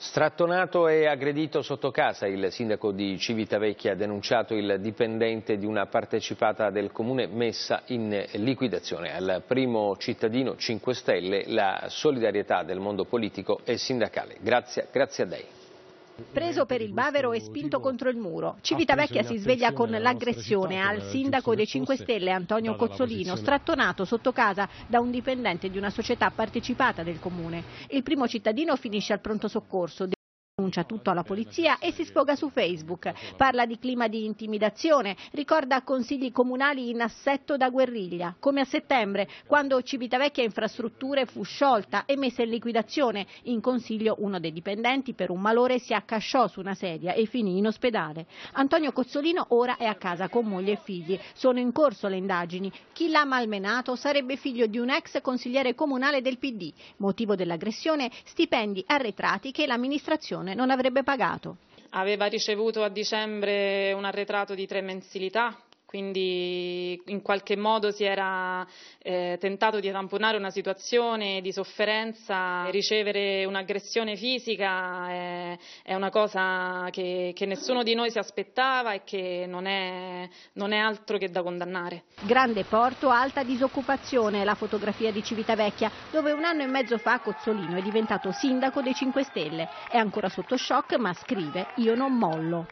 Strattonato e aggredito sotto casa, il sindaco di Civitavecchia ha denunciato il dipendente di una partecipata del comune messa in liquidazione. Al primo cittadino 5 Stelle la solidarietà del mondo politico e sindacale. Grazie, grazie a lei preso per il bavero e spinto contro il muro. Civitavecchia si sveglia con l'aggressione al sindaco dei 5 Stelle Antonio Cozzolino, strattonato sotto casa da un dipendente di una società partecipata del comune. Il primo cittadino finisce al pronto soccorso denuncia tutto alla polizia e si sfoga su Facebook. Parla di clima di intimidazione, ricorda consigli comunali in assetto da guerriglia, come a settembre, quando Civitavecchia Infrastrutture fu sciolta e messa in liquidazione. In consiglio uno dei dipendenti per un malore si accasciò su una sedia e finì in ospedale. Antonio Cozzolino ora è a casa con moglie e figli. Sono in corso le indagini. Chi l'ha malmenato sarebbe figlio di un ex consigliere comunale del PD. Motivo dell'aggressione, stipendi arretrati che l'amministrazione non avrebbe pagato. Aveva ricevuto a dicembre un arretrato di tre mensilità quindi in qualche modo si era eh, tentato di tamponare una situazione di sofferenza, ricevere un'aggressione fisica è, eh, è una cosa che, che, nessuno di noi si aspettava e che non è, non è altro che da condannare. Grande porto, alta disoccupazione, la fotografia di Civitavecchia, dove un anno e mezzo fa Cozzolino è diventato sindaco dei 5 Stelle. È ancora sotto shock ma scrive io non mollo.